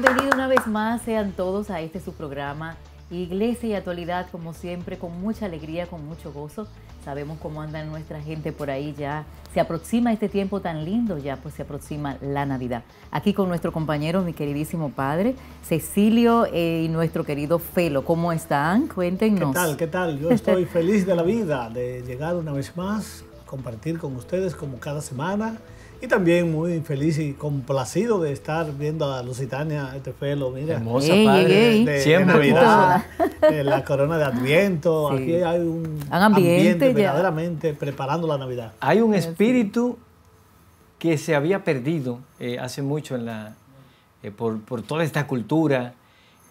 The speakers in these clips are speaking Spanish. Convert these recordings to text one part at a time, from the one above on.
Bienvenido una vez más, sean todos a este su programa Iglesia y Actualidad, como siempre, con mucha alegría, con mucho gozo. Sabemos cómo anda nuestra gente por ahí ya. Se aproxima este tiempo tan lindo, ya pues se aproxima la Navidad. Aquí con nuestro compañero, mi queridísimo padre, Cecilio eh, y nuestro querido Felo. ¿Cómo están? Cuéntenos. ¿Qué tal? ¿Qué tal? Yo estoy feliz de la vida, de llegar una vez más, compartir con ustedes como cada semana y también muy feliz y complacido de estar viendo a Lusitania este pelo, mira. Hermosa, padre. De, Siempre Navidad, la corona de Adviento. Aquí hay un ambiente, verdaderamente preparando la Navidad. Hay un espíritu que se había perdido eh, hace mucho en la, eh, por, por toda esta cultura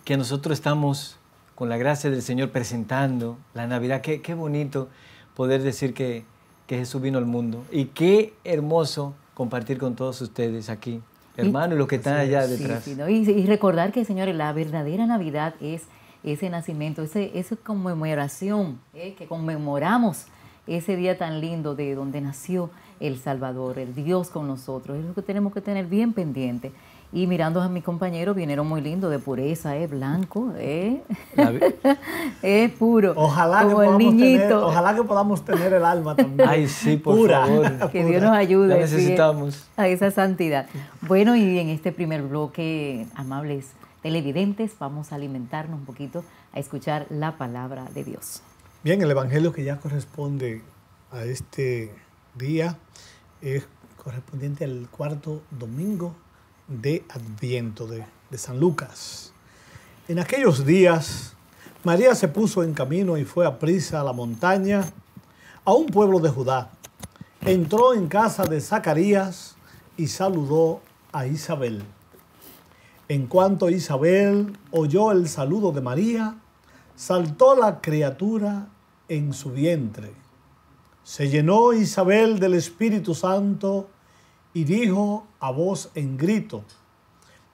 que nosotros estamos, con la gracia del Señor, presentando la Navidad. Qué, qué bonito poder decir que, que Jesús vino al mundo. Y qué hermoso compartir con todos ustedes aquí, hermano, y, los que están allá detrás. y, recordar que, señores, la verdadera Navidad es ese nacimiento, ese, esa conmemoración, eh, que conmemoramos ese día tan lindo de donde nació el Salvador, el Dios con nosotros. Es lo que tenemos que tener bien pendiente. Y mirando a mis compañeros, vinieron muy lindo de pureza, es eh, blanco, eh. es puro. Ojalá que, podamos Tener, ojalá que podamos tener el alma también. Ay, sí, por favor. Que Dios nos ayude. necesitamos. a esa santidad. Bueno, y en este primer bloque, amables televidentes, vamos a alimentarnos un poquito a escuchar la palabra de Dios. Bien, el Evangelio que ya corresponde a este día es correspondiente al cuarto domingo de Adviento de, San Lucas. En aquellos días, María se puso en camino y fue a prisa a la montaña, a un pueblo de Judá. Entró en casa de Zacarías y saludó a Isabel. En cuanto Isabel oyó el saludo de María, saltó la criatura en su vientre. Se llenó Isabel del Espíritu Santo y dijo a voz en grito,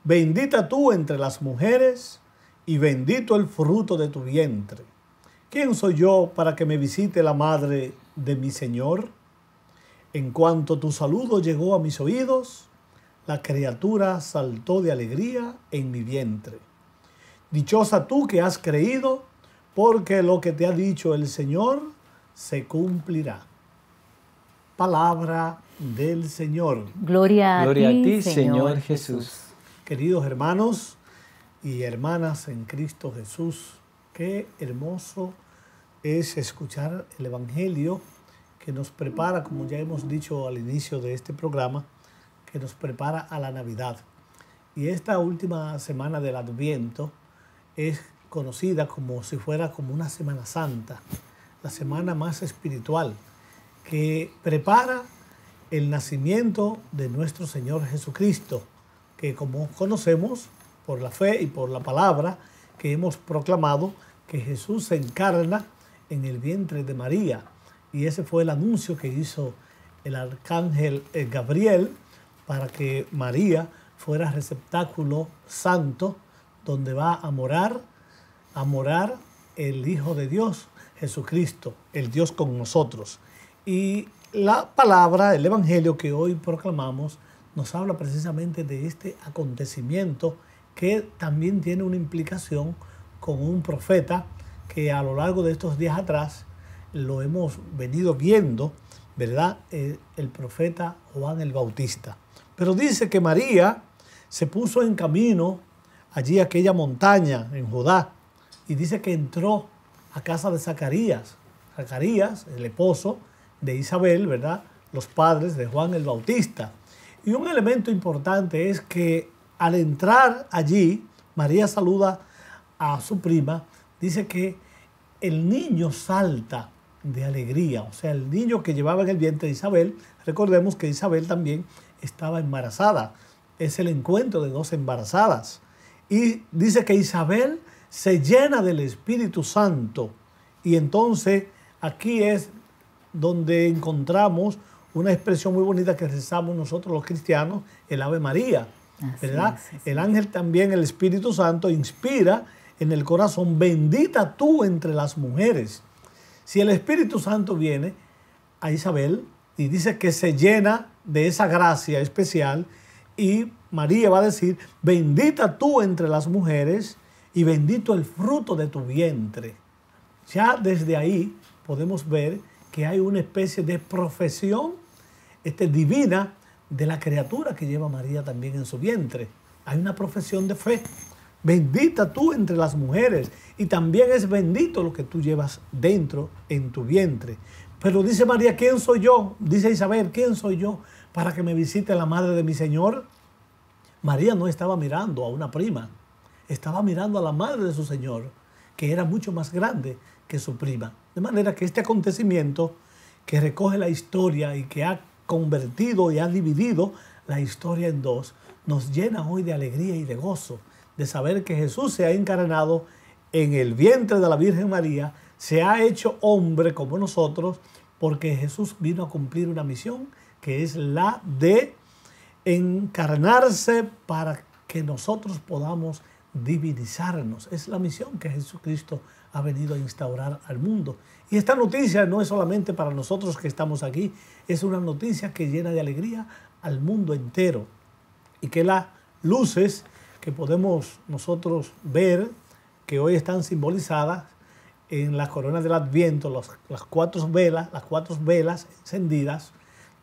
bendita tú entre las mujeres y bendito el fruto de tu vientre. ¿Quién soy yo para que me visite la madre de mi Señor? En cuanto tu saludo llegó a mis oídos, la criatura saltó de alegría en mi vientre. Dichosa tú que has creído, porque lo que te ha dicho el Señor se cumplirá. Palabra del Señor. Gloria a, ti, Señor, Jesús. Queridos hermanos y hermanas en Cristo Jesús, qué hermoso es escuchar el Evangelio que nos prepara, como ya hemos dicho al inicio de este programa, que nos prepara a la Navidad. Y esta última semana del Adviento es conocida como si fuera como una Semana Santa, la semana más espiritual, que prepara el nacimiento de nuestro Señor Jesucristo, que como conocemos por la fe y por la palabra que hemos proclamado, que Jesús se encarna en el vientre de María. Y ese fue el anuncio que hizo el arcángel eh, Gabriel para que María fuera receptáculo santo donde va a morar, a morar el Hijo de Dios, Jesucristo, el Dios con nosotros. Y la palabra el Evangelio que hoy proclamamos nos habla precisamente de este acontecimiento que también tiene una implicación con un profeta que a lo largo de estos días atrás lo hemos venido viendo, ¿verdad? Eh, el, profeta Juan el Bautista. Pero dice que María se puso en camino allí a aquella montaña en Judá y dice que entró a casa de Zacarías. Zacarías, el esposo, de Isabel, ¿verdad? Los padres de Juan el Bautista. Y un elemento importante es que al entrar allí, María saluda a su prima, dice que el niño salta de alegría, o sea, el niño que llevaba en el vientre de Isabel, recordemos que Isabel también estaba embarazada, es el encuentro de dos embarazadas. Y dice que Isabel se llena del Espíritu Santo. Y entonces aquí es donde encontramos una expresión muy bonita que rezamos nosotros los cristianos, el Ave María. ¿verdad? el ángel también, el Espíritu Santo, inspira en el corazón, bendita tú entre las mujeres. Si el Espíritu Santo viene a Isabel y dice que se llena de esa gracia especial y María va a decir, bendita tú entre las mujeres y bendito el fruto de tu vientre. Ya desde ahí podemos ver que hay una especie de profesión este, divina de la criatura que lleva María también en su vientre. Hay una profesión de fe. Bendita tú entre las mujeres y también es bendito lo que tú llevas dentro en tu vientre. Pero dice María, ¿quién soy yo? Dice Isabel, ¿quién soy yo para que me visite la madre de mi Señor? María no estaba mirando a una prima, estaba mirando a la madre de su Señor, que era mucho más grande de manera que este acontecimiento que recoge la historia y que ha convertido y ha dividido la historia en dos, nos llena hoy de alegría y de gozo, de saber que Jesús se ha encarnado en el vientre de la Virgen María, se ha hecho hombre como nosotros, porque Jesús vino a cumplir una misión que es la de encarnarse para que nosotros podamos divinizarnos. Es la misión que Jesucristo ha venido a instaurar al mundo. Y esta noticia no es solamente para nosotros que estamos aquí, es una noticia que llena de alegría al mundo entero y que las luces que podemos nosotros ver, que hoy están simbolizadas en la corona del Adviento, las velas, las cuatro velas encendidas,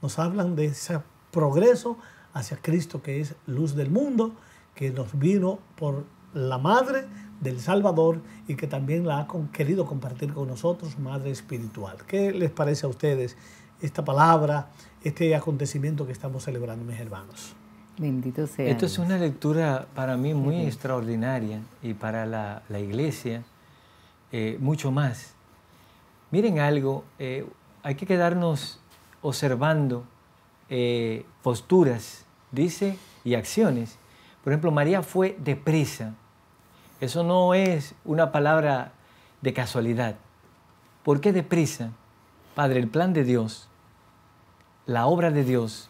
nos hablan de ese progreso hacia Cristo que es luz del mundo, que nos vino por la madre, del Salvador y que también la ha querido compartir con nosotros, Madre Espiritual. ¿Qué les parece a ustedes esta palabra, este acontecimiento que estamos celebrando, mis hermanos? Bendito sea. Esto es una lectura para mí muy extraordinaria y para la, iglesia eh, mucho más. Miren algo, eh, hay que quedarnos observando eh, posturas, dice, y acciones. Por ejemplo, María fue deprisa. Eso no es una palabra de casualidad. ¿Por qué deprisa? Padre, el plan de Dios, la obra de Dios,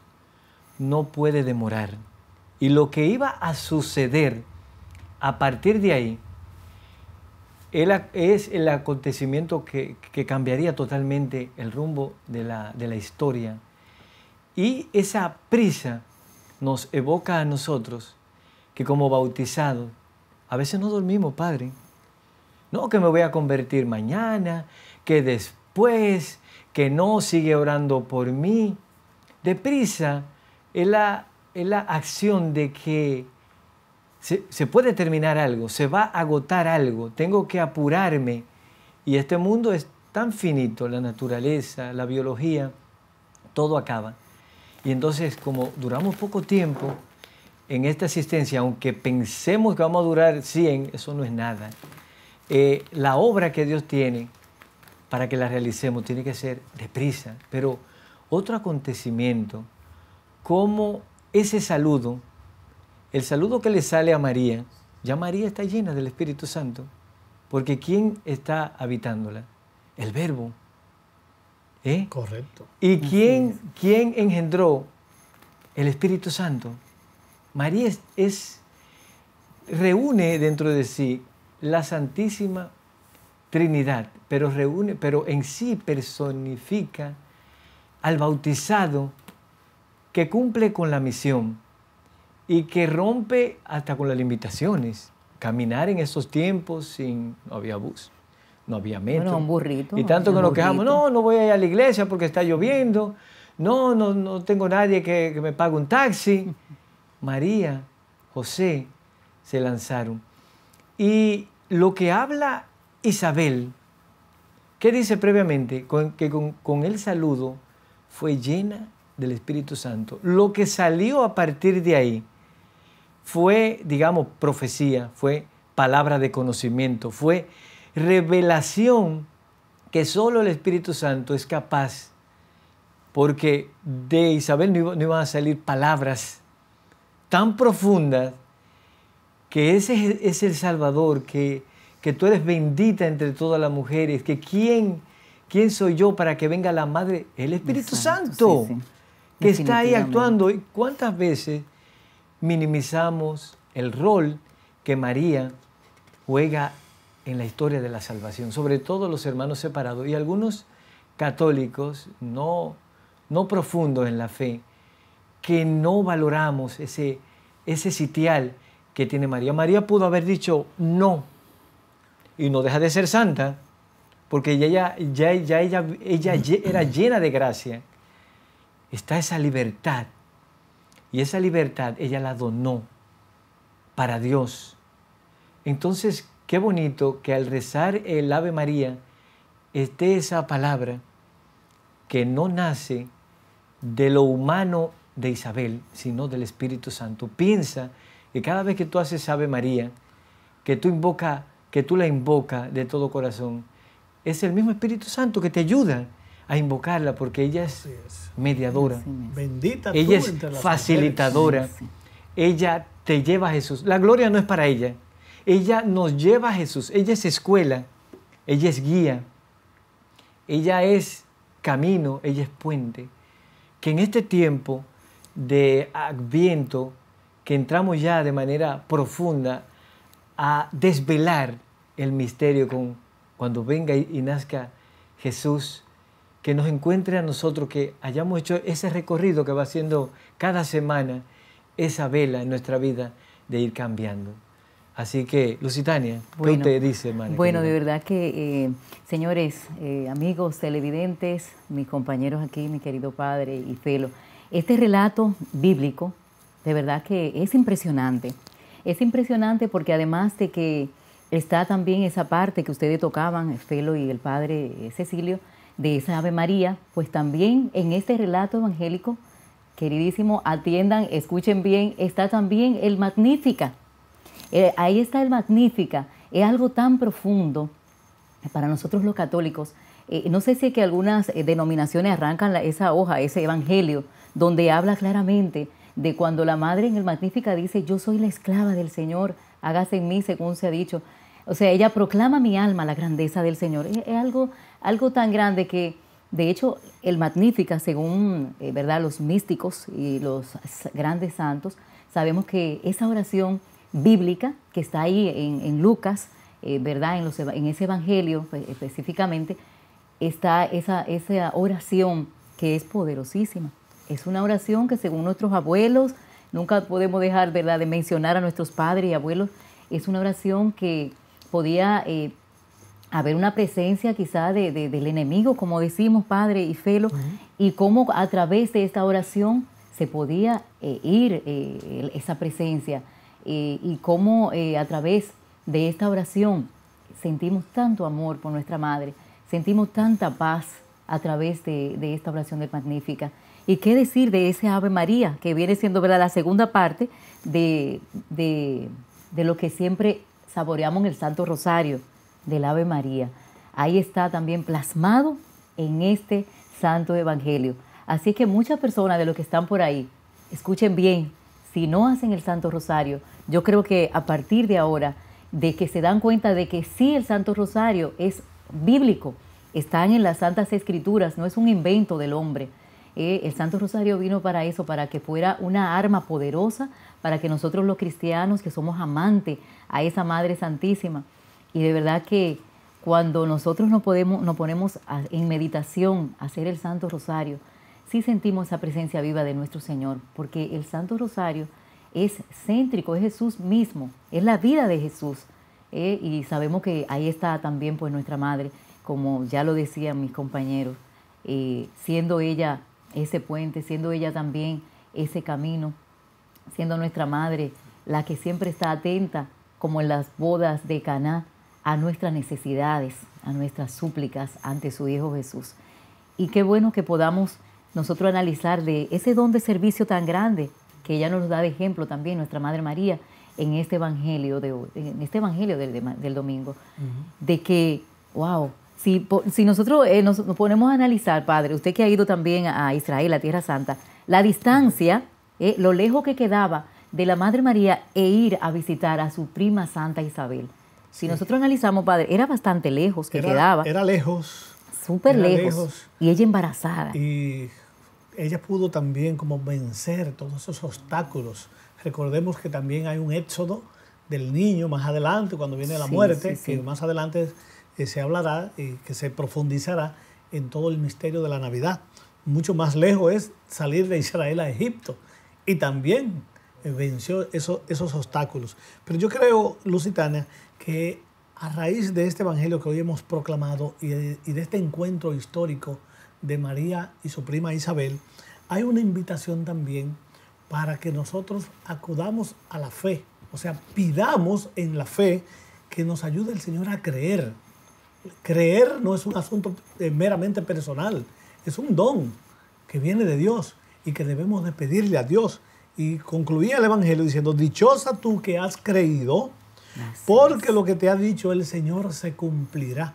no puede demorar. Y lo que iba a suceder a partir de ahí es el acontecimiento que, cambiaría totalmente el rumbo de la, de la historia. Y esa prisa nos evoca a nosotros que como bautizados a veces no dormimos, Padre. No que me voy a convertir mañana, que después, que no sigue orando por mí. Deprisa es la, es la acción de que se, se puede terminar algo, se va a agotar algo, tengo que apurarme. Y este mundo es tan finito, la naturaleza, la biología, todo acaba. Y entonces como duramos poco tiempo, en esta existencia, aunque pensemos que vamos a durar 100, eso no es nada. Eh, la obra que Dios tiene para que la realicemos tiene que ser deprisa. Pero otro acontecimiento, como ese saludo, el saludo que le sale a María, ya María está llena del Espíritu Santo, porque ¿quién está habitándola? El Verbo. ¿Eh? Correcto. ¿Y quién, quién engendró el Espíritu Santo? María es, reúne dentro de sí la Santísima Trinidad, pero reúne, pero en sí personifica al bautizado que cumple con la misión y que rompe hasta con las limitaciones. Caminar en esos tiempos sin no había bus, no había metro. Bueno, un burrito. Y tanto que nos quejamos, no, no voy a ir a la iglesia porque está lloviendo, no, no, no tengo nadie que, que me pague un taxi. María, José, se lanzaron. Y lo que habla Isabel, ¿qué dice previamente? que con, con el saludo fue llena del Espíritu Santo. Lo que salió a partir de ahí fue, digamos, profecía, fue palabra de conocimiento, fue revelación que solo el Espíritu Santo es capaz, porque de Isabel no, iban a salir palabras tan profundas que ese es el Salvador, que, que tú eres bendita entre todas las mujeres, que quién, quién soy yo para que venga la Madre, el Espíritu Santo, que está ahí actuando. ¿Y cuántas veces minimizamos el rol que María juega en la historia de la salvación, sobre todo los hermanos separados y algunos católicos no, no profundos en la fe, que no valoramos ese, ese sitial que tiene María. María pudo haber dicho no y no deja de ser santa porque ella, ya, ya, ella, ella era llena de gracia. Está esa libertad y esa libertad ella la donó para Dios. Entonces, qué bonito que al rezar el Ave María esté esa palabra que no nace de lo humano de Isabel, sino del Espíritu Santo. Piensa que cada vez que tú haces Ave María, que tú invoca, que tú la invoca... de todo corazón, es el mismo Espíritu Santo que te ayuda a invocarla porque ella es, mediadora. Bendita ella es facilitadora. Ella te lleva a Jesús. La gloria no es para ella. Ella nos lleva a Jesús. Ella es escuela. Ella es guía. Ella es camino. Ella es puente. Que en este tiempo de Adviento que entramos ya de manera profunda a desvelar el misterio con cuando venga y nazca Jesús, que nos encuentre a nosotros, que hayamos hecho ese recorrido que va haciendo cada semana esa vela en nuestra vida de ir cambiando. Así que, Lusitania, ¿qué te dice, Bueno, de verdad que, eh, señores, eh, amigos televidentes, mis compañeros aquí, mi querido padre y Felo, este relato bíblico, de verdad que es impresionante. Es impresionante porque además de que está también esa parte que ustedes tocaban, Felo y el padre eh, Cecilio, de esa Ave María, pues también en este relato evangélico, queridísimo, atiendan, escuchen bien, está también el Magnífica. Eh, ahí está el Magnífica. Es algo tan profundo para nosotros los católicos. Eh, no sé si que algunas denominaciones arrancan esa hoja, ese evangelio, donde habla claramente de cuando la madre en el Magnífica dice, yo soy la esclava del Señor, hágase en mí según se ha dicho. O sea, ella proclama mi alma la grandeza del Señor. Es, algo, algo tan grande que, de hecho, el Magnífica, según eh, ¿verdad? los místicos y los grandes santos, sabemos que esa oración bíblica que está ahí en, Lucas, eh, ¿verdad? En, los, en, ese evangelio específicamente, está esa, esa oración que es poderosísima. Es una oración que según nuestros abuelos, nunca podemos dejar de mencionar a nuestros padres y abuelos, es una oración que podía eh, haber una presencia quizá del enemigo, como decimos, Padre y Felo, y cómo a través de esta oración se podía eh, ir eh, esa presencia, y cómo a través de esta oración sentimos tanto amor por nuestra Madre, sentimos tanta paz a través de, de esta oración del Magnífica. ¿Y qué decir de ese Ave María, que viene siendo ¿verdad? la segunda parte de, de, de lo que siempre saboreamos en el Santo Rosario del Ave María? Ahí está también plasmado en este Santo Evangelio. Así que muchas personas de los que están por ahí, escuchen bien, si no hacen el Santo Rosario, yo creo que a partir de ahora, de que se dan cuenta de que sí el Santo Rosario es bíblico, están en las Santas Escrituras, no es un invento del hombre. Eh, el Santo Rosario vino para eso, para que fuera una arma poderosa, para que nosotros los cristianos que somos amantes a esa Madre Santísima, y de verdad que cuando nosotros nos, ponemos en meditación a hacer el Santo Rosario, sí sentimos esa presencia viva de nuestro Señor, porque el Santo Rosario es céntrico, es Jesús mismo, es la vida de Jesús. Eh, y sabemos que ahí está también pues nuestra madre, como ya lo decían mis compañeros, eh, siendo ella ese puente, siendo ella también ese camino, siendo nuestra madre la que siempre está atenta, como en las bodas de Caná, a nuestras necesidades, a nuestras súplicas ante su Hijo Jesús. Y qué bueno que podamos nosotros analizar de ese don de servicio tan grande que ella nos da de ejemplo también nuestra Madre María en este evangelio de en este evangelio del, domingo, de que, wow, si, nosotros eh, nos, ponemos a analizar, padre, usted que ha ido también a Israel, a Tierra Santa, la distancia, eh, lo lejos que quedaba de la Madre María e ir a visitar a su prima Santa Isabel. Si nosotros analizamos, padre, era bastante lejos que quedaba. Era lejos. Súper lejos, Y ella embarazada. Y ella pudo también como vencer todos esos obstáculos. Recordemos que también hay un éxodo del niño más adelante, cuando viene la muerte, que más adelante que se hablará y que se profundizará en todo el misterio de la Navidad. Mucho más lejos es salir de Israel a Egipto y también venció esos, esos obstáculos. Pero yo creo, Lusitania, que a raíz de este Evangelio que hoy hemos proclamado y de este encuentro histórico de María y su prima Isabel, hay una invitación también para que nosotros acudamos a la fe, o sea, pidamos en la fe que nos ayude el Señor a creer, creer no es un asunto meramente personal, es un don que viene de Dios y que debemos de pedirle a Dios. Y concluía el Evangelio diciendo, dichosa tú que has creído, porque lo que te ha dicho el Señor se cumplirá.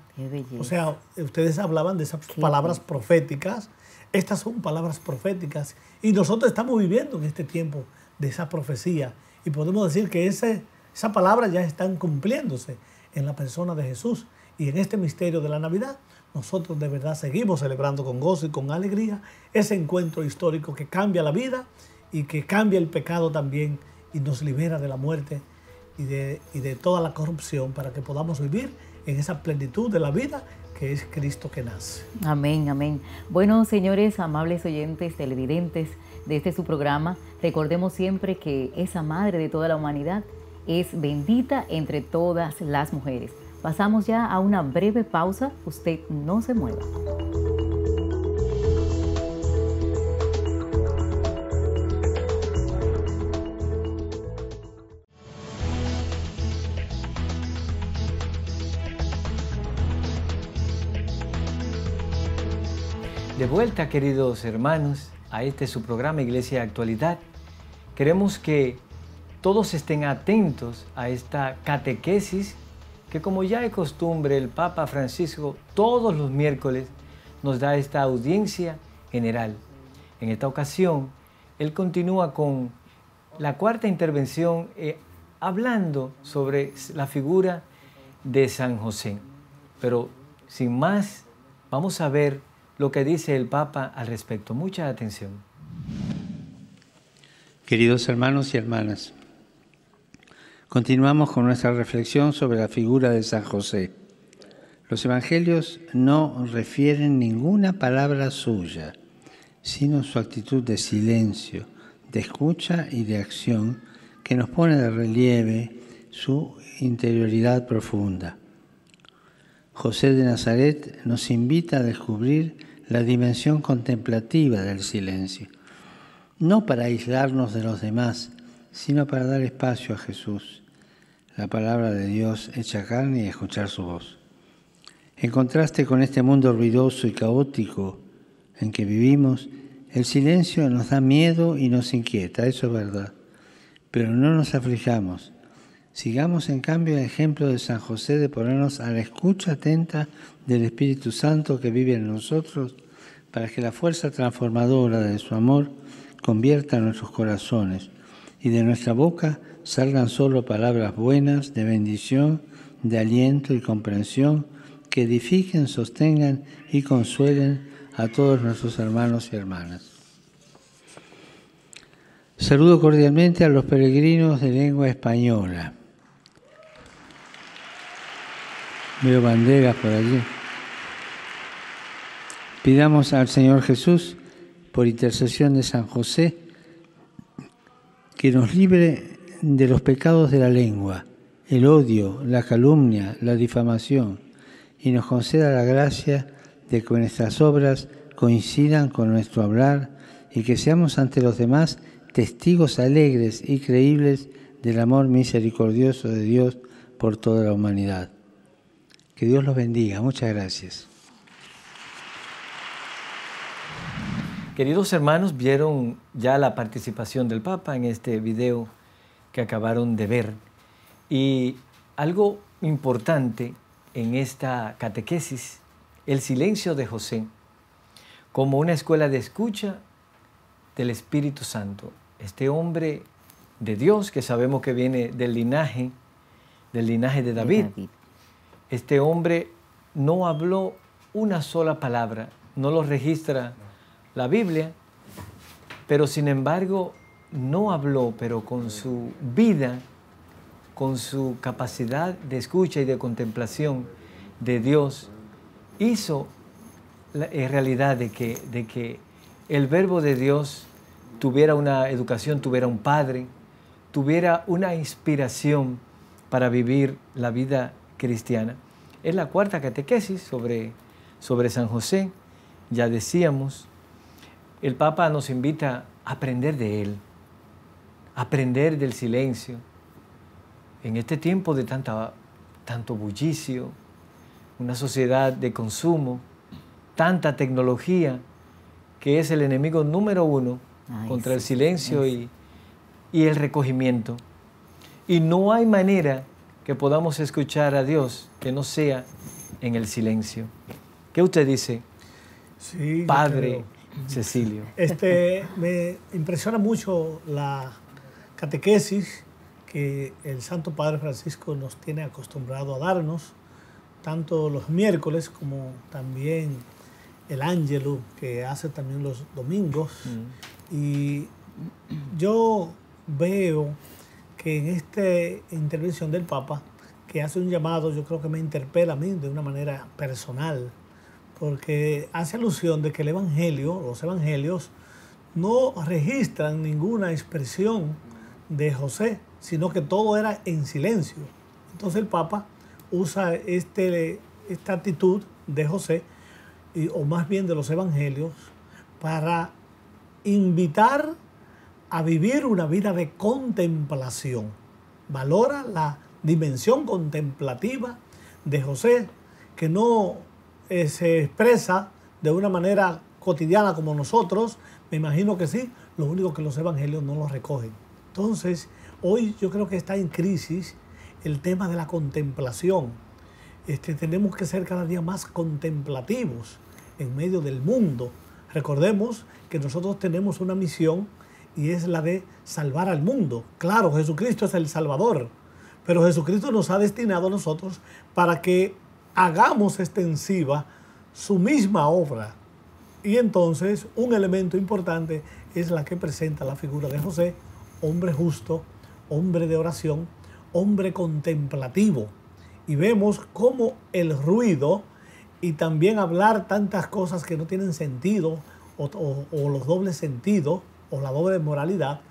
o sea, ustedes hablaban de esas palabras proféticas, estas son palabras proféticas y nosotros estamos viviendo en este tiempo de esa profecía y podemos decir que esas esa palabra ya están cumpliéndose en la persona de Jesús. Y en este misterio de la Navidad, nosotros de verdad seguimos celebrando con gozo y con alegría ese encuentro histórico que cambia la vida y que cambia el pecado también y nos libera de la muerte y de, de toda la corrupción para que podamos vivir en esa plenitud de la vida que es Cristo que nace. Amén, amén. Bueno, señores, amables oyentes, televidentes de este su programa, recordemos siempre que esa madre de toda la humanidad es bendita entre todas las mujeres. Pasamos ya a una breve pausa, usted no se mueva. De vuelta, queridos hermanos, a este su programa Iglesia de Actualidad. Queremos que todos estén atentos a esta catequesis que como ya es costumbre el Papa Francisco todos los miércoles nos da esta audiencia general. En esta ocasión, él continúa con la cuarta intervención eh, hablando sobre la figura de San José. Pero sin más, vamos a ver lo que dice el Papa al respecto. Mucha atención. Queridos hermanos y hermanas, Continuamos con nuestra reflexión sobre la figura de San José. Los evangelios no refieren ninguna palabra suya, sino su actitud de silencio, de escucha y de acción que nos pone de relieve su interioridad profunda. José de Nazaret nos invita a descubrir la dimensión contemplativa del silencio, no para aislarnos de los demás, sino para dar espacio a Jesús la palabra de Dios hecha carne y escuchar su voz. En contraste con este mundo ruidoso y caótico en que vivimos, el silencio nos da miedo y nos inquieta, eso es verdad. Pero no nos aflijamos. Sigamos en cambio el ejemplo de San José de ponernos a la escucha atenta del Espíritu Santo que vive en nosotros para que la fuerza transformadora de su amor convierta nuestros corazones y de nuestra boca salgan solo palabras buenas de bendición, de aliento y comprensión, que edifiquen, sostengan y consuelen a todos nuestros hermanos y hermanas. Saludo cordialmente a los peregrinos de lengua española. Veo banderas por allí. Pidamos al Señor Jesús, por intercesión de San José, que nos libre de los pecados de la lengua, el odio, la calumnia, la difamación, y nos conceda la gracia de que nuestras obras coincidan con nuestro hablar y que seamos ante los demás testigos alegres y creíbles del amor misericordioso de Dios por toda la humanidad. Que Dios los bendiga. Muchas gracias. Queridos hermanos, vieron ya la participación del Papa en este video que acabaron de ver. Y algo importante en esta catequesis, el silencio de José, como una escuela de escucha del Espíritu Santo. Este hombre de Dios que sabemos que viene del linaje, del linaje de David. David. Este hombre no habló una sola palabra, no lo registra la Biblia, pero sin embargo no habló, pero con su vida, con su capacidad de escucha y de contemplación de Dios, hizo la eh, realidad de que, de que el verbo de Dios tuviera una educación, tuviera un padre, tuviera una inspiración para vivir la vida cristiana. Es la cuarta catequesis sobre, sobre San José, ya decíamos, el Papa nos invita a aprender de él, a aprender del silencio. En este tiempo de tanta, tanto bullicio, una sociedad de consumo, tanta tecnología, que es el enemigo número uno contra el silencio y, el recogimiento. Y no hay manera que podamos escuchar a Dios que no sea en el silencio. ¿Qué usted dice? Sí, Padre, Cecilio. Este, me impresiona mucho la catequesis que el Santo Padre Francisco nos tiene acostumbrado a darnos, tanto los miércoles como también el ángel que hace también los domingos. Mm. Y yo veo que en esta intervención del Papa, que hace un llamado, yo creo que me interpela a mí de una manera personal, porque hace alusión de que el Evangelio, los Evangelios, no registran ninguna expresión de José, sino que todo era en silencio. Entonces el Papa usa este, esta actitud de José, o más bien de los Evangelios, para invitar a vivir una vida de contemplación. Valora la dimensión contemplativa de José, que no eh, se expresa de una manera cotidiana como nosotros, me imagino que sí, lo único que los evangelios no los recogen. Entonces, hoy yo creo que está en crisis el tema de la contemplación. Este, tenemos que ser cada día más contemplativos en medio del mundo. Recordemos que nosotros tenemos una misión y es la de salvar al mundo. Claro, Jesucristo es el Salvador, pero Jesucristo nos ha destinado a nosotros para que hagamos extensiva su misma obra. Y entonces un elemento importante es la que presenta la figura de José, hombre justo, hombre de oración, hombre contemplativo. Y vemos cómo el ruido y también hablar tantas cosas que no tienen sentido o, los dobles sentidos o la doble moralidad,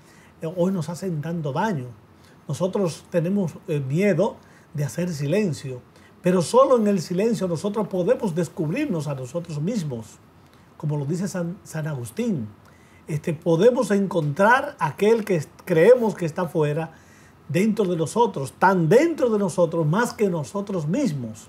eh, hoy nos hacen tanto daño. Nosotros tenemos eh, miedo de hacer silencio pero solo en el silencio nosotros podemos descubrirnos a nosotros mismos. Como lo dice San, Agustín, este, podemos encontrar aquel que creemos que está fuera dentro de nosotros, tan dentro de nosotros más que nosotros mismos.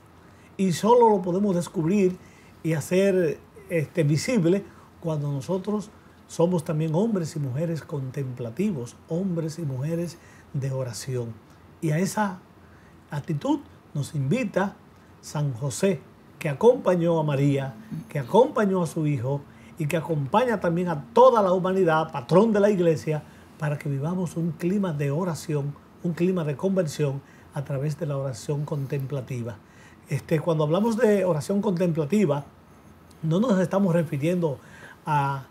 Y solo lo podemos descubrir y hacer este, visible cuando nosotros somos también hombres y mujeres contemplativos, hombres y mujeres de oración. Y a esa actitud nos invita San José, que acompañó a María, que acompañó a su hijo y que acompaña también a toda la humanidad, patrón de la iglesia, para que vivamos un clima de oración, un clima de conversión a través de la oración contemplativa. Este, cuando hablamos de oración contemplativa, no nos estamos refiriendo a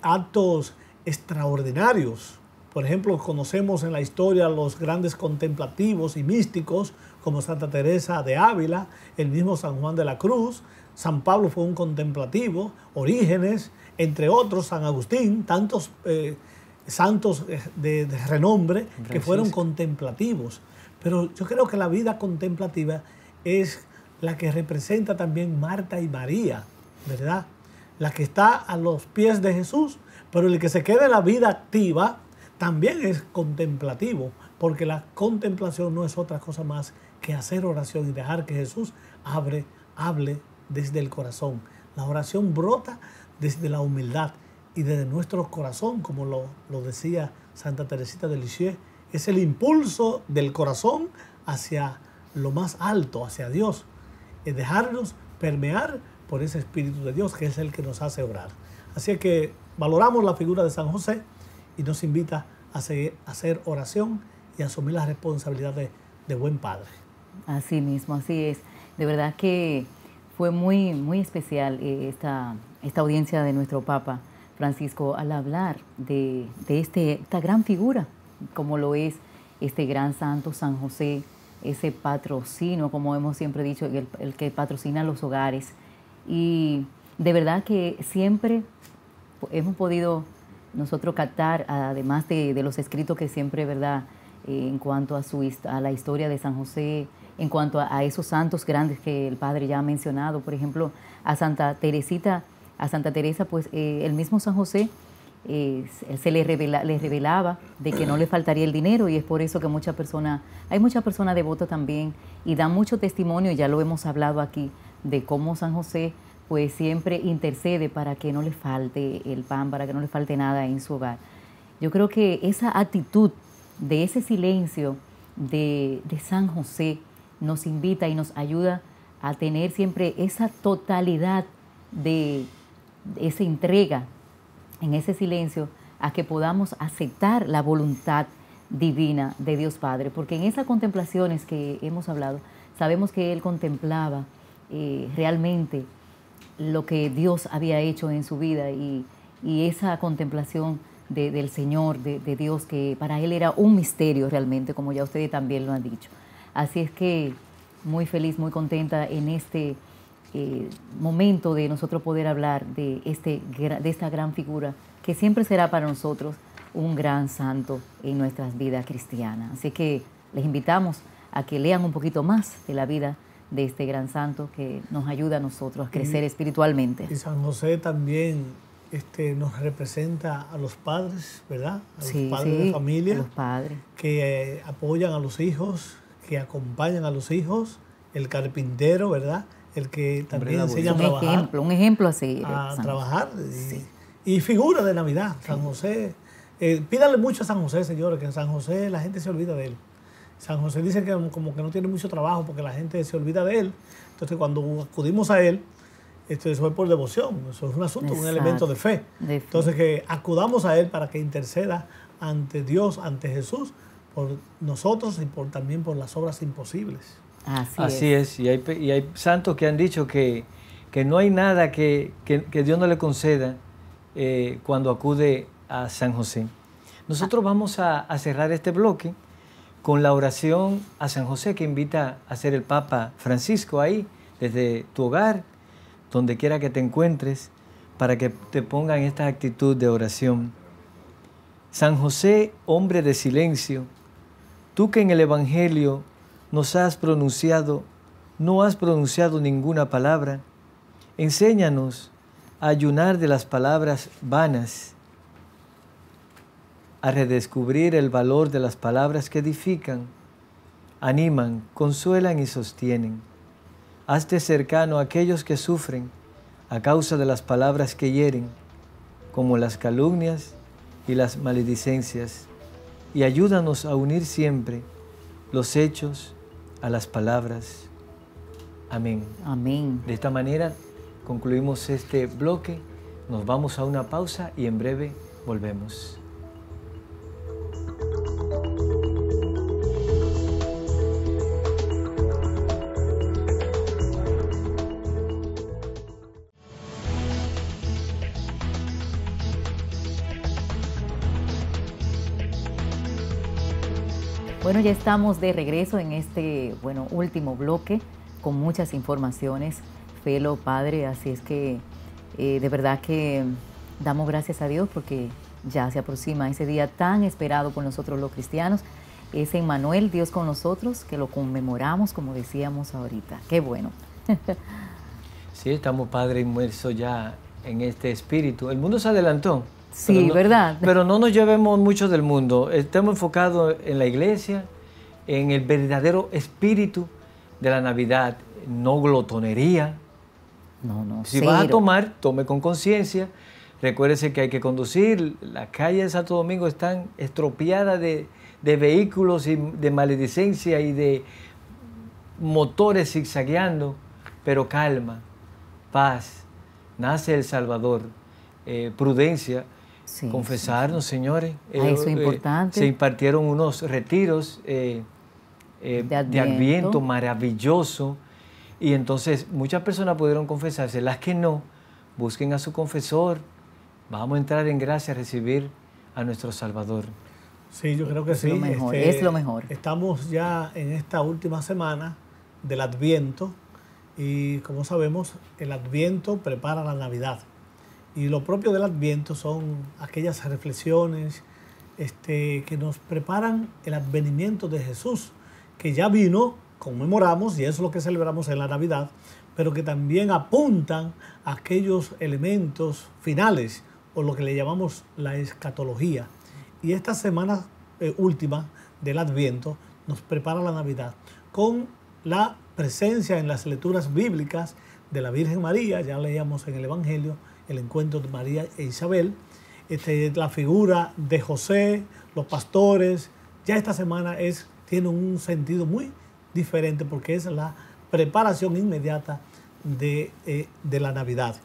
actos extraordinarios. Por ejemplo, conocemos en la historia los grandes contemplativos y místicos como Santa Teresa de Ávila, el mismo San Juan de la Cruz, San Pablo fue un contemplativo, Orígenes, entre otros, San Agustín, tantos eh, santos eh, de, renombre que fueron contemplativos. Pero yo creo que la vida contemplativa es la que representa también Marta y María, ¿verdad? La que está a los pies de Jesús, pero el que se queda en la vida activa también es contemplativo, porque la contemplación no es otra cosa más que hacer oración y dejar que Jesús hable desde el corazón. La oración brota desde la humildad y desde nuestro corazón, como lo, decía Santa Teresita de Lisieux, es el impulso del corazón hacia lo más alto, hacia Dios. Es dejarnos permear por ese Espíritu de Dios que es el que nos hace orar. Así que valoramos la figura de San José y nos invita a, hacer oración y asumir las responsabilidades de buen padre. Así mismo, así es. De verdad que fue muy, muy especial eh, esta, audiencia de nuestro Papa Francisco al hablar de, este, esta gran figura, como lo es este gran santo San José, ese patrocino, como hemos siempre dicho, el, que patrocina los hogares. Y de verdad que siempre hemos podido nosotros captar, además de, de los escritos que siempre, ¿verdad? Eh, en cuanto a, su, a la historia de San José, en cuanto a, esos santos grandes que el Padre ya ha mencionado, por ejemplo, a Santa Teresita, a Santa Teresa, pues eh, el mismo San José eh, se le, revelaba de que no le faltaría el dinero y es por eso que muchas personas, hay muchas personas devotas también y da mucho testimonio, ya lo hemos hablado aquí, de cómo San José pues siempre intercede para que no le falte el pan, para que no le falte nada en su hogar. Yo creo que esa actitud de ese silencio de San José, nos invita y nos ayuda a tener siempre esa totalidad de, esa entrega en ese silencio a que podamos aceptar la voluntad divina de Dios Padre, porque en esas contemplaciones que hemos hablado, sabemos que Él contemplaba eh, realmente lo que Dios había hecho en su vida y, esa contemplación del Señor, de Dios, que para Él era un misterio realmente, como ya ustedes también lo han dicho. Así es que muy feliz, muy contenta en este eh, momento de nosotros poder hablar de, este, de esta gran figura que siempre será para nosotros un gran santo en nuestras vidas cristianas. Así que les invitamos a que lean un poquito más de la vida de este gran santo que nos ayuda a nosotros a crecer espiritualmente. Y San José también este, nos representa a los padres, ¿verdad? A los padres de familia. A los padres. Que eh, apoyan a los hijos, que acompañan a los hijos, el carpintero, ¿verdad? El que también enseña a trabajar. Un ejemplo, un ejemplo así. A trabajar. Y, sí. y, figura de Navidad, San José. Eh, pídale mucho a San José, señores, que en San José la gente se olvida de él. San José dice que como que no tiene mucho trabajo porque la gente se olvida de él. Entonces cuando acudimos a él, esto eso es por devoción, eso es un asunto, un elemento de fe. Entonces que acudamos a él para que interceda ante Dios, ante Jesús, por nosotros y por, también por las obras imposibles. Así, es. Y, hay, y hay santos que han dicho que, no hay nada que, Dios no le conceda eh, cuando acude a San José. Nosotros ah. vamos a, cerrar este bloque con la oración a San José que invita a ser el Papa Francisco ahí, desde tu hogar, donde quiera que te encuentres, para que te pongan esta actitud de oración. San José, hombre de silencio, Tú que en el Evangelio nos has pronunciado, no has pronunciado ninguna palabra, enséñanos a ayunar de las palabras vanas, a redescubrir el valor de las palabras que edifican, animan, consuelan y sostienen. Hazte cercano a aquellos que sufren a causa de las palabras que hieren, como las calumnias y las maledicencias y ayúdanos a unir siempre los hechos a las palabras. Amén. Amén. De esta manera concluimos este bloque, nos vamos a una pausa y en breve volvemos. Bueno, ya estamos de regreso en este, bueno, último bloque con muchas informaciones, Felo, Padre, así es que eh, de verdad que damos gracias a Dios porque ya se aproxima ese día tan esperado con nosotros los cristianos, ese Emmanuel, Dios con nosotros, que lo conmemoramos como decíamos ahorita. Qué bueno. sí, estamos, Padre, inmersos ya en este espíritu. El mundo se adelantó, Sí, ¿verdad? Pero no nos llevemos mucho del mundo. Estemos enfocados en la iglesia, en el verdadero espíritu de la Navidad, no glotonería. No, no. Si vas a tomar, tome con conciencia. Recuérdese que hay que conducir. Las calles de Santo Domingo están estropeadas de, vehículos y de maledicencia y de motores zigzagueando. Pero calma, paz. Nace el Salvador. Eh, prudencia confesarnos, señores. es eh, eh, importante. se impartieron unos retiros eh, de adviento. maravilloso. Y entonces muchas personas pudieron confesarse. Las que no, busquen a su confesor. Vamos a entrar en gracia a recibir a nuestro Salvador. Sí, yo creo que sí. Este, es lo mejor. Estamos ya en esta última semana del Adviento y como sabemos, el Adviento prepara la Navidad. Y lo propio del Adviento son aquellas reflexiones este, que nos preparan el advenimiento de Jesús, que ya vino, conmemoramos, y eso es lo que celebramos en la Navidad, pero que también apuntan a aquellos elementos finales, o lo que le llamamos la escatología. Y esta semana eh, última del Adviento nos prepara la Navidad con la presencia en las lecturas bíblicas de la Virgen María, ya leíamos en el Evangelio, el encuentro de María e Isabel, este, la figura de José, los pastores, ya esta semana es, tiene un sentido muy diferente porque es la preparación inmediata de, eh, de la Navidad.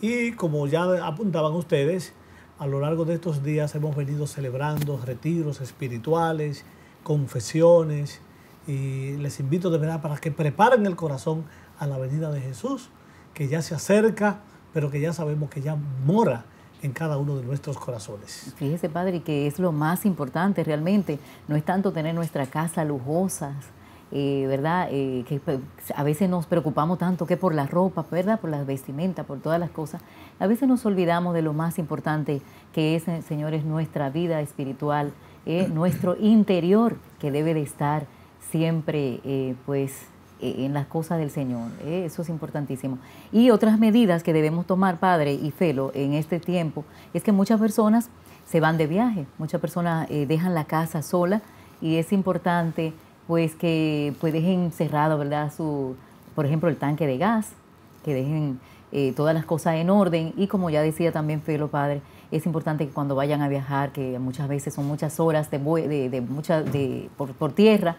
Y como ya apuntaban ustedes, a lo largo de estos días hemos venido celebrando retiros espirituales, confesiones, y les invito de verdad para que preparen el corazón a la venida de Jesús, que ya se acerca pero que ya sabemos que ya mora en cada uno de nuestros corazones. Fíjese, Padre, que es lo más importante realmente. No es tanto tener nuestra casa lujosas, eh, ¿verdad? Eh, que pues, a veces nos preocupamos tanto que por la ropa, ¿verdad? Por las vestimentas, por todas las cosas. A veces nos olvidamos de lo más importante que es, eh, señores, nuestra vida espiritual, nuestro interior que debe de estar siempre, pues, eh, en las cosas del Señor. Eh, eso es importantísimo. Y otras medidas que debemos tomar, Padre y Felo, en este tiempo, es que muchas personas se van de viaje, muchas personas eh, dejan la casa sola y es importante pues que pues, dejen cerrado, ¿verdad? Su, por ejemplo, el tanque de gas, que dejen todas las cosas en orden y como ya decía también Felo, Padre, es importante que cuando vayan a viajar, que muchas veces son muchas horas de, de, mucha, de por, por tierra,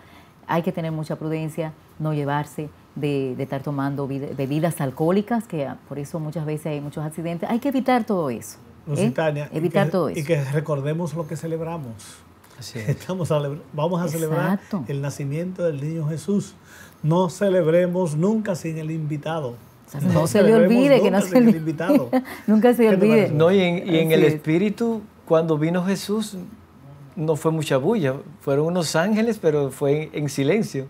hay que tener mucha prudencia, no llevarse, de, estar tomando bebidas alcohólicas, que ah, por eso muchas veces hay muchos accidentes. Hay que evitar todo eso. ¿eh? evitar todo eso. Y que recordemos lo que celebramos. Estamos vamos a celebrar el nacimiento del niño Jesús. No celebremos nunca sin el invitado. no, se le olvide que no se le invitado. nunca se olvide. No, y en, y en el espíritu, cuando vino Jesús, no fue mucha bulla, fueron unos ángeles, pero fue en, silencio.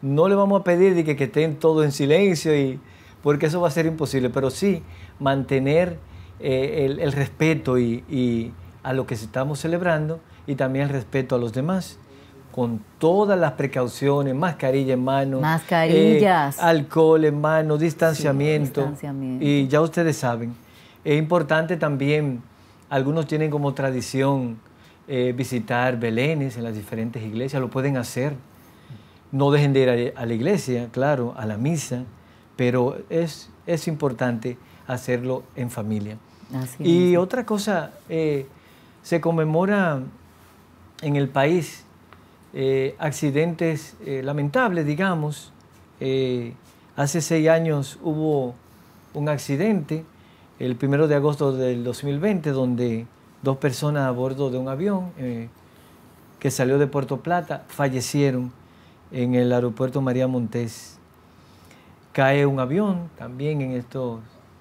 No le vamos a pedir de que, que estén todos en silencio, y, porque eso va a ser imposible, pero sí mantener eh, el, respeto y, a lo que estamos celebrando y también el respeto a los demás con todas las precauciones, mascarilla en mano, mascarillas, eh, alcohol en mano, distanciamiento, Y ya ustedes saben, es importante también, algunos tienen como tradición eh, visitar belenes en las diferentes iglesias, lo pueden hacer. No dejen de ir a, la iglesia, claro, a la misa, pero es, es importante hacerlo en familia. y otra cosa, eh, se conmemora en el país eh, accidentes lamentables, digamos. hace seis años hubo un accidente, el primero de agosto del 2020, donde dos personas a bordo de un avión eh, que salió de Puerto Plata, fallecieron en el aeropuerto María Montés. Cae un avión también en esto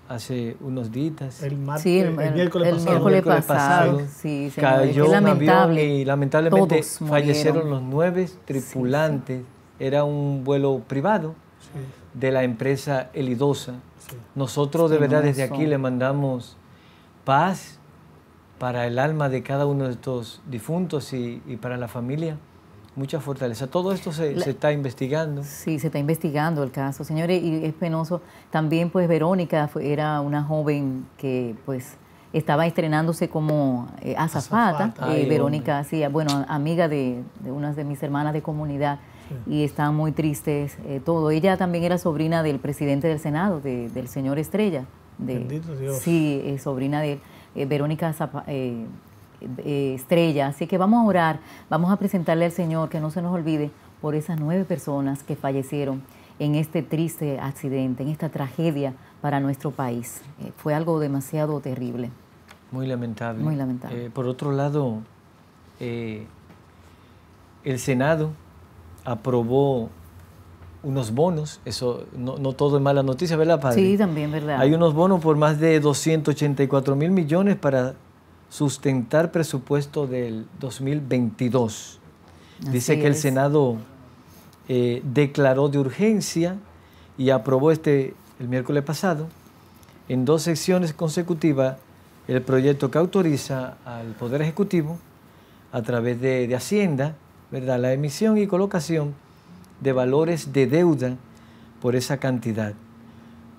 hace unos días. El, martes, el, miércoles pasado. cayó avión y lamentablemente fallecieron los nueve tripulantes. Era un vuelo privado de la empresa Elidosa. Nosotros de verdad desde aquí le mandamos paz, para el alma de cada uno de estos difuntos y, para la familia. Mucha fortaleza. Todo esto se, está investigando. Sí, se está investigando el caso, señores, y es penoso. También, pues, Verónica era una joven que, pues, estaba estrenándose como a eh, azafata. Eh, Verónica sí bueno, amiga de, unas de mis hermanas de comunidad y están muy tristes eh, todo. Ella también era sobrina del presidente del Senado, del señor Estrella. Bendito Dios. Sí, sobrina de eh, Verónica eh, eh, Estrella. Así que vamos a orar, vamos a presentarle al Señor que no se nos olvide por esas nueve personas que fallecieron en este triste accidente, en esta tragedia para nuestro país. fue algo demasiado terrible. Muy lamentable. Muy lamentable. por otro lado, el Senado aprobó unos bonos, eso no, no, todo es mala noticia, ¿verdad, padre? Sí, también, ¿verdad? Hay unos bonos por más de 284 mil millones para sustentar presupuesto del 2022. Dice que el Senado eh, declaró de urgencia y aprobó este el miércoles pasado en dos secciones consecutivas el proyecto que autoriza al Poder Ejecutivo a través de, de Hacienda, ¿verdad? la emisión y colocación de valores de deuda por esa cantidad.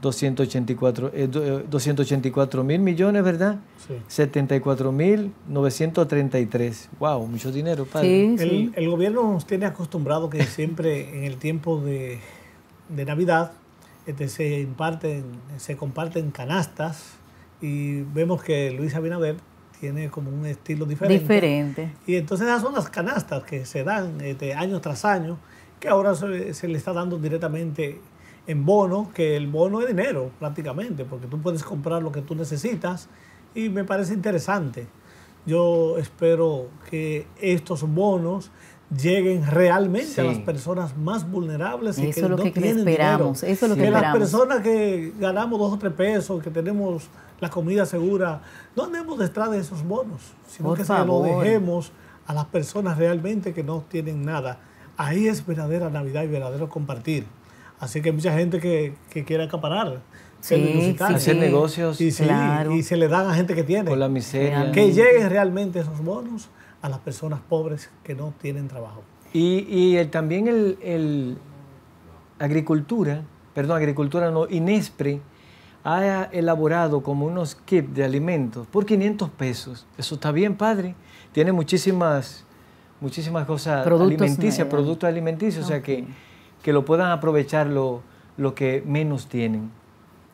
284, eh, eh, mil millones, ¿verdad? Sí. 74 mil 933. ¡Wow! Mucho dinero, padre. el, gobierno nos tiene acostumbrado que siempre en el tiempo de, de Navidad este, se, imparten, se comparten canastas y vemos que Luis Abinader tiene como un estilo diferente. Diferente. Y entonces esas son las canastas que se dan este, año tras año que ahora se, le está dando directamente en bono, que el bono es dinero prácticamente, porque tú puedes comprar lo que tú necesitas y me parece interesante. Yo espero que estos bonos lleguen realmente a las personas más vulnerables y que lo no que tienen esperamos. que, las personas que ganamos dos o tres pesos, que tenemos la comida segura, no andemos detrás de esos bonos, sino que se lo dejemos a las personas realmente que no tienen nada. Ahí es verdadera Navidad y verdadero compartir. Así que hay mucha gente que, quiere acaparar. Sí, sí, hacer negocios. Y, se le dan a gente que tiene. Con la miseria. Que lleguen realmente esos bonos a las personas pobres que no tienen trabajo. Y, también el, agricultura, perdón, agricultura no, Inespre ha elaborado como unos kits de alimentos por 500 pesos. Eso está bien, padre. Tiene muchísimas muchísimas cosas alimenticias, productos alimenticios, o sea, que, lo puedan aprovechar lo, que menos tienen.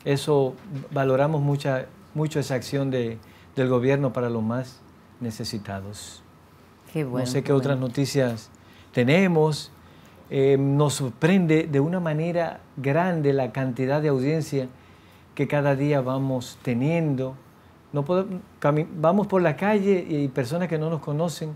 Eso valoramos mucha, mucho esa acción del gobierno para los más necesitados. Qué bueno, no sé qué, otras noticias tenemos. Eh, nos sorprende de una manera grande la cantidad de audiencia que cada día vamos teniendo. No vamos por la calle y personas que no nos conocen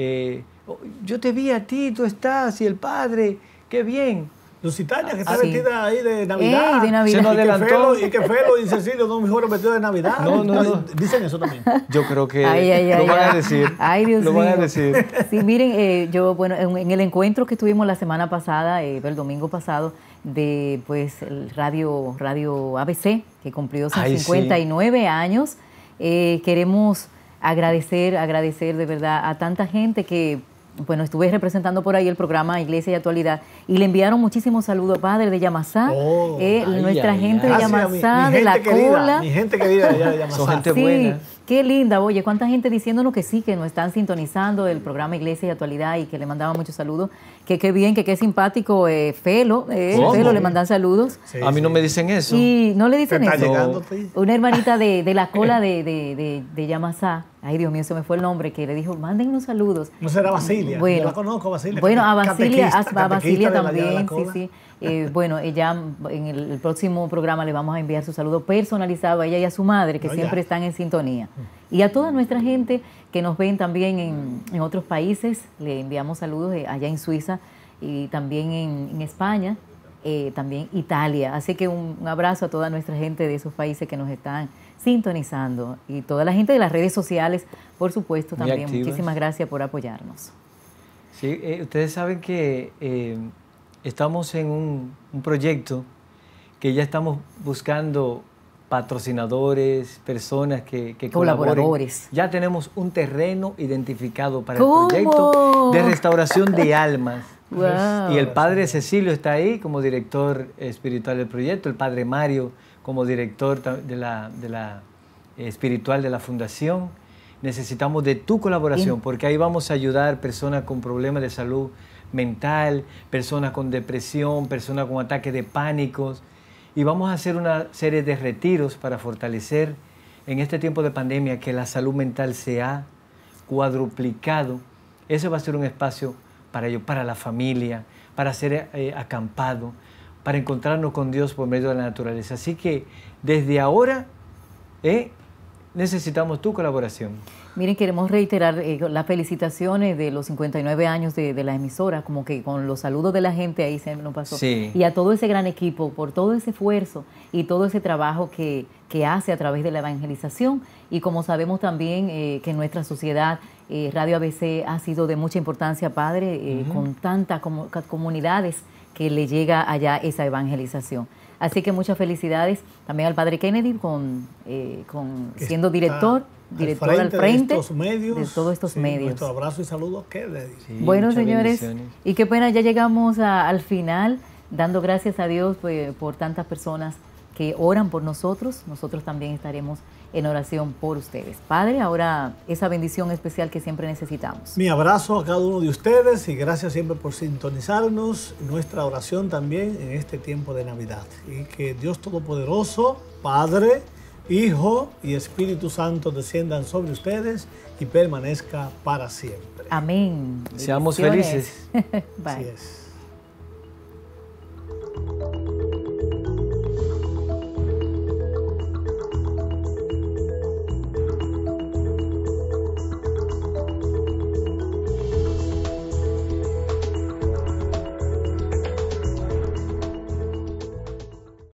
eh, oh, yo te vi a ti, tú estás, y el padre, qué bien. Lusitania, que está ah, vestida ahí de Navidad. Se nos adelantó. Y qué Felo y, y no son mejores vestidos de Navidad. No, no, no. Dicen eso también. Yo creo que lo van a decir. Ay, Dios Lo van a decir. Sí, miren, eh, yo, bueno, en, el encuentro que tuvimos la semana pasada, eh, el domingo pasado, de pues el radio, radio ABC, que cumplió sus 59 años, queremos agradecer, agradecer de verdad a tanta gente que, bueno, estuve representando por ahí el programa Iglesia y Actualidad y le enviaron muchísimos saludos, padre de Yamasá, oh, eh, nuestra gente de ah, Yamasá, de la cola. Mi gente querida de Yamasá. gente Qué linda, oye, cuánta gente diciéndonos que sí, que nos están sintonizando el programa Iglesia y Actualidad y que le mandaba muchos saludos. Que qué bien, que qué simpático, eh, Felo, eh, Felo le mandan saludos. a mí no me dicen eso. Y no le dicen eso. Una hermanita de, la cola de, de, de, de Yamasá, ay Dios mío, se me fue el nombre, que le dijo, manden unos saludos. No será Basilia, bueno, la conozco Basilia. Bueno, a Basilia, a Basilia también, sí, sí. Eh, bueno, ella en el, próximo programa le vamos a enviar su saludo personalizado a ella y a su madre, que siempre están en sintonía. Y a toda nuestra gente que nos ven también en, otros países, le enviamos saludos eh, allá en Suiza y también en, España, eh, también Italia. Así que un, abrazo a toda nuestra gente de esos países que nos están sintonizando y toda la gente de las redes sociales, por supuesto, también. Muchísimas gracias por apoyarnos. Sí, ustedes saben que estamos en un, proyecto que ya estamos buscando patrocinadores, personas que, que colaboradores. Ya tenemos un terreno identificado para el proyecto de restauración de almas. Y el padre Cecilio está ahí como director espiritual del proyecto, el padre Mario como director de la, de la eh, espiritual de la fundación. Necesitamos de tu colaboración porque ahí vamos a ayudar personas con problemas de salud mental, personas con depresión, personas con ataques de pánicos. Y vamos a hacer una serie de retiros para fortalecer en este tiempo de pandemia que la salud mental se ha cuadruplicado. Eso va a ser un espacio para ellos, para la familia, para ser eh, acampado, para encontrarnos con Dios por medio de la naturaleza. Así que desde ahora eh, necesitamos tu colaboración. Miren, queremos reiterar eh, las felicitaciones de los 59 años de, la emisora, como que con los saludos de la gente ahí se nos pasó. Sí. Y a todo ese gran equipo por todo ese esfuerzo y todo ese trabajo que, hace a través de la evangelización. Y como sabemos también eh, que en nuestra sociedad eh, Radio ABC ha sido de mucha importancia, Padre, con tantas comunidades que le llega allá esa evangelización. Así que muchas felicidades también al Padre Kennedy con, siendo director director al frente, de, todos estos medios. Nuestro abrazo y saludos quede. bueno, señores, y qué pena, ya llegamos al final, dando gracias a Dios pues, por tantas personas que oran por nosotros, nosotros también estaremos en oración por ustedes. Padre, ahora esa bendición especial que siempre necesitamos. Mi abrazo a cada uno de ustedes y gracias siempre por sintonizarnos. Nuestra oración también en este tiempo de Navidad. Y que Dios Todopoderoso, Padre, Hijo y Espíritu Santo desciendan sobre ustedes y permanezca para siempre. Amén. Seamos felices. Bye. Así es.